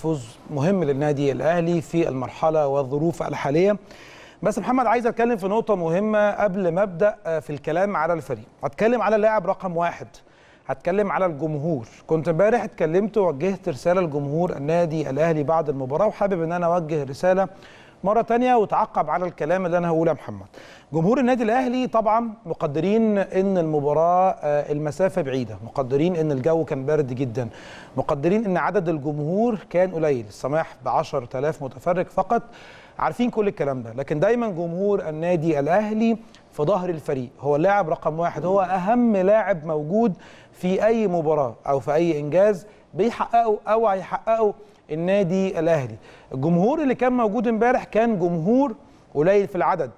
فوز مهم للنادي الاهلي في المرحله والظروف الحاليه بس محمد عايز اتكلم في نقطه مهمه قبل ما ابدا آه، في الكلام على الفريق هتكلم على اللاعب رقم واحد هتكلم على الجمهور كنت امبارح اتكلمت ووجهت رساله لجمهور النادي الاهلي بعد المباراه وحابب ان انا اوجه رساله مره تانية وتعقب على الكلام اللي انا هقوله يا محمد جمهور النادي الاهلي طبعا مقدرين ان المباراه آه، المسافه بعيده مقدرين ان الجو كان بارد جدا مقدرين ان عدد الجمهور كان قليل السماح ب 10000 متفرج فقط عارفين كل الكلام ده لكن دايما جمهور النادي الاهلي في ظهر الفريق هو اللاعب رقم واحد هو أهم لاعب موجود في أي مباراة أو في أي إنجاز بيحققه أو هيحققه النادي الاهلي الجمهور اللي كان موجود امبارح كان جمهور قليل في العدد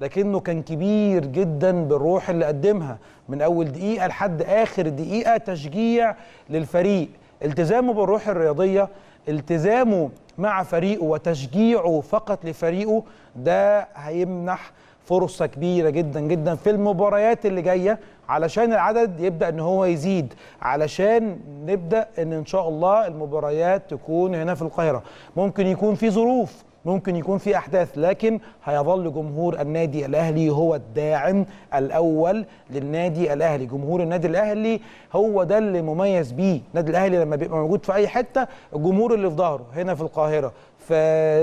لكنه كان كبير جدا بالروح اللي قدمها من اول دقيقه لحد اخر دقيقه تشجيع للفريق التزامه بالروح الرياضيه التزامه مع فريقه وتشجيعه فقط لفريقه ده هيمنح فرصه كبيره جدا جدا في المباريات اللي جايه علشان العدد يبدا ان هو يزيد علشان نبدا ان ان شاء الله المباريات تكون هنا في القاهره ممكن يكون في ظروف ممكن يكون في احداث لكن هيظل جمهور النادي الاهلي هو الداعم الاول للنادي الاهلي جمهور النادي الاهلي هو ده اللي مميز بيه النادي الاهلي لما بيبقى موجود في اي حته الجمهور اللي في ظهره هنا في القاهره في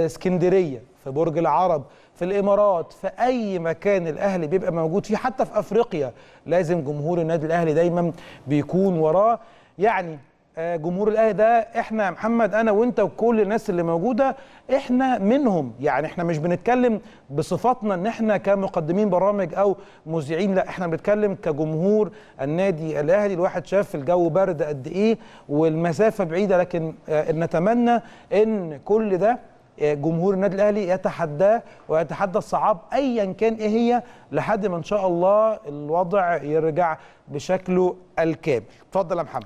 اسكندريه في برج العرب في الامارات في اي مكان الاهلي بيبقى موجود فيه حتى في افريقيا لازم جمهور النادي الاهلي دايما بيكون وراه يعني آه، جمهور الاهلي ده احنا يا محمد انا وانت وكل الناس اللي موجوده احنا منهم يعني احنا مش بنتكلم بصفاتنا ان احنا كمقدمين برامج او مذيعين لا احنا بنتكلم كجمهور النادي الاهلي الواحد شاف الجو برد قد ايه والمسافه بعيده لكن آه، نتمنى ان كل ده جمهور النادي الاهلي يتحداه ويتحدى الصعاب ايا كان ايه هي لحد ما ان شاء الله الوضع يرجع بشكله الكامل اتفضل يا محمد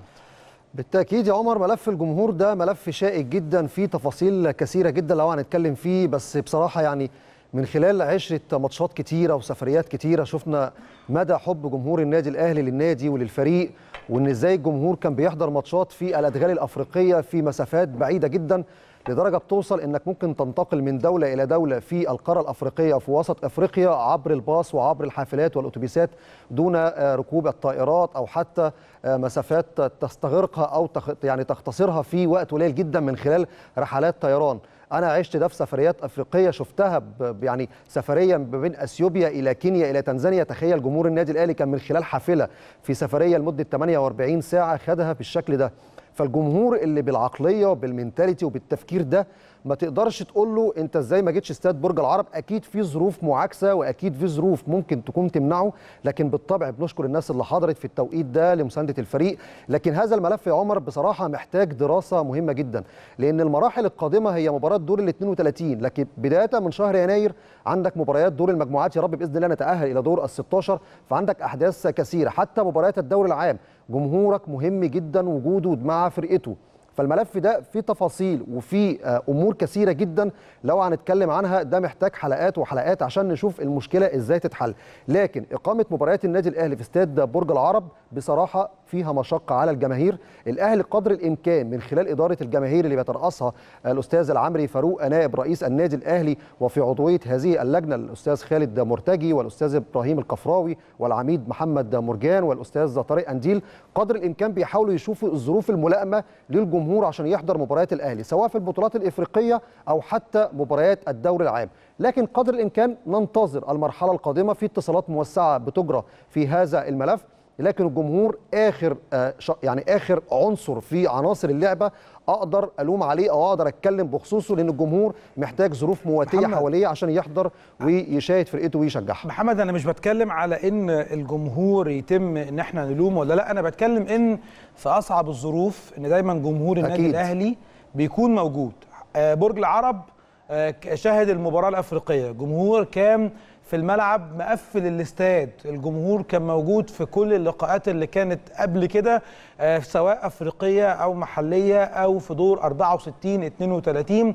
بالتاكيد يا عمر ملف الجمهور ده ملف شائك جدا فيه تفاصيل كثيره جدا لو هنتكلم فيه بس بصراحه يعني من خلال عشرة ماتشات كتيرة وسفريات كتيرة شفنا مدى حب جمهور النادي الأهلي للنادي وللفريق وإن إزاي الجمهور كان بيحضر ماتشات في الأدغال الأفريقية في مسافات بعيدة جدا لدرجة بتوصل إنك ممكن تنتقل من دولة إلى دولة في القارة الأفريقية في وسط أفريقيا عبر الباص وعبر الحافلات والأتوبيسات دون آه، ركوب الطائرات أو حتى آه، مسافات تستغرقها أو يعني تختصرها في وقت قليل جدا من خلال رحلات طيران انا عشت ده في سفريات افريقيه شفتها يعني سفريه ما بين اثيوبيا الى كينيا الى تنزانيا تخيل جمهور النادي الاهلي كان من خلال حافله في سفريه لمده 48 ساعه خدها بالشكل ده فالجمهور اللي بالعقليه وبالمنتاليتي وبالتفكير ده ما تقدرش تقول له انت ازاي ما جيتش استاد برج العرب اكيد في ظروف معاكسه واكيد في ظروف ممكن تكون تمنعه لكن بالطبع بنشكر الناس اللي حضرت في التوقيت ده لمسانده الفريق لكن هذا الملف يا عمر بصراحه محتاج دراسه مهمه جدا لان المراحل القادمه هي مباراه دور ال 32 لكن بدايه من شهر يناير عندك مباريات دور المجموعات يا رب باذن الله نتاهل الى دور ال 16 فعندك احداث كثيره حتى مباريات الدوري العام جمهورك مهم جدا وجوده مع فرقته فالملف ده فيه تفاصيل وفيه آه، امور كثيره جدا لو هنتكلم عنها ده محتاج حلقات وحلقات عشان نشوف المشكله ازاي تتحل لكن اقامه مباريات النادي الاهلي في استاد برج العرب بصراحه فيها مشقه على الجماهير الاهلي قدر الامكان من خلال اداره الجماهير اللي بيترأسها آه، الاستاذ العمري فاروق نائب رئيس النادي الاهلي وفي عضويه هذه اللجنه الاستاذ خالد مرتجي والاستاذ ابراهيم القفراوي والعميد محمد مرجان والاستاذ طارق انديل قدر الامكان بيحاولوا يشوفوا الظروف الملائمه للجمهور الجمهور عشان يحضر مباريات الاهلي سواء في البطولات الافريقيه او حتى مباريات الدوري العام لكن قدر الامكان ننتظر المرحله القادمه في اتصالات موسعه بتجرى في هذا الملف لكن الجمهور اخر آه، يعني اخر عنصر في عناصر اللعبه اقدر الوم عليه او اقدر اتكلم بخصوصه لان الجمهور محتاج ظروف مواتيه حواليه عشان يحضر ويشاهد فرقته ويشجعها محمد انا مش بتكلم على ان الجمهور يتم ان احنا نلومه ولا لا انا بتكلم ان في اصعب الظروف ان دايما جمهور النادي أكيد. الاهلي بيكون موجود آه، برج العرب آه، شاهد المباراه الافريقيه جمهور كام في الملعب مقفل الاستاد الجمهور كان موجود في كل اللقاءات اللي كانت قبل كده آه، سواء افريقيه او محليه او في دور 64 32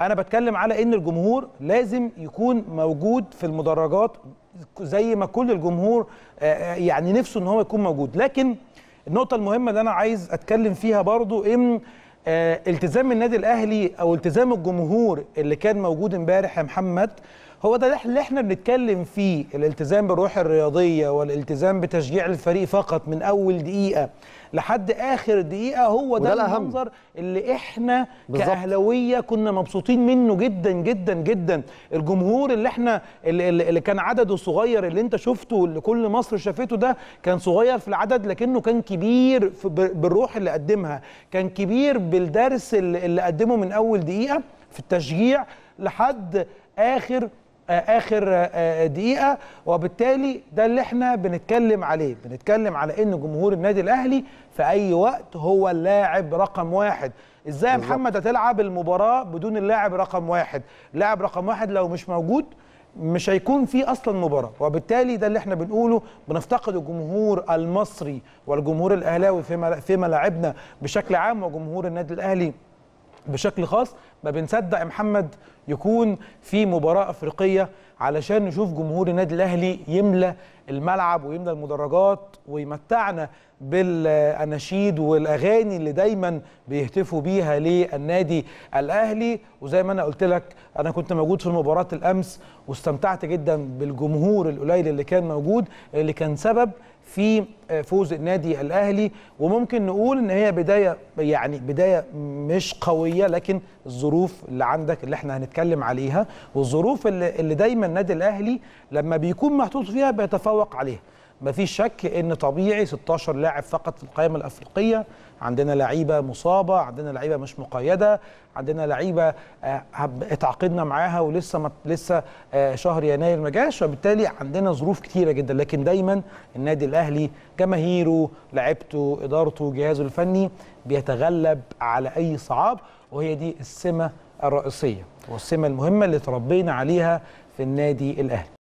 انا بتكلم على ان الجمهور لازم يكون موجود في المدرجات زي ما كل الجمهور آه، آه، يعني نفسه ان هو يكون موجود لكن النقطه المهمه اللي انا عايز اتكلم فيها برضو ان التزام النادي الاهلي او التزام الجمهور اللي كان موجود امبارح يا محمد هو ده اللي احنا بنتكلم فيه الالتزام بالروح الرياضيه والالتزام بتشجيع الفريق فقط من اول دقيقه لحد اخر دقيقه هو ده المنظر اللي احنا بالزبط. كاهلاويه كنا مبسوطين منه جدا جدا جدا الجمهور اللي احنا اللي, اللي كان عدده صغير اللي انت شفته اللي كل مصر شافته ده كان صغير في العدد لكنه كان كبير بالروح اللي قدمها كان كبير بالدرس اللي قدمه من اول دقيقه في التشجيع لحد اخر اخر آه، آه، دقيقه وبالتالي ده اللي احنا بنتكلم عليه بنتكلم على ان جمهور النادي الاهلي في اي وقت هو اللاعب رقم واحد ازاي يا محمد هتلعب المباراه بدون اللاعب رقم واحد لاعب رقم واحد لو مش موجود مش هيكون في اصلا مباراه وبالتالي ده اللي احنا بنقوله بنفتقد الجمهور المصري والجمهور الاهلاوي في ملاعبنا بشكل عام وجمهور النادي الاهلي بشكل خاص ما بنصدق يا محمد يكون في مباراه افريقيه علشان نشوف جمهور النادي الاهلي يملى الملعب ويملى المدرجات ويمتعنا بالاناشيد والاغاني اللي دايما بيهتفوا بيها للنادي الاهلي وزي ما انا قلت لك انا كنت موجود في مباراه الامس واستمتعت جدا بالجمهور القليل اللي كان موجود اللي كان سبب في آه، فوز النادي الاهلي وممكن نقول ان هي بدايه يعني بدايه مش قويه لكن الظروف اللي عندك اللي احنا هنتكلم عليها والظروف اللي, اللي دايما النادي الاهلي لما بيكون محطوط فيها بيتفوق عليها مفيش شك ان طبيعي 16 لاعب فقط في القائمه الافريقيه عندنا لعيبه مصابه عندنا لعيبه مش مقيده عندنا لعيبه آه، اتعاقدنا معاها ولسه ما لسه آه، شهر يناير ما جاش وبالتالي عندنا ظروف كتيره جدا لكن دايما النادي الاهلي جماهيره لعيبته ادارته جهازه الفني بيتغلب على اي صعاب وهي دي السمه الرئيسيه والسمه المهمه اللي تربينا عليها في النادي الاهلي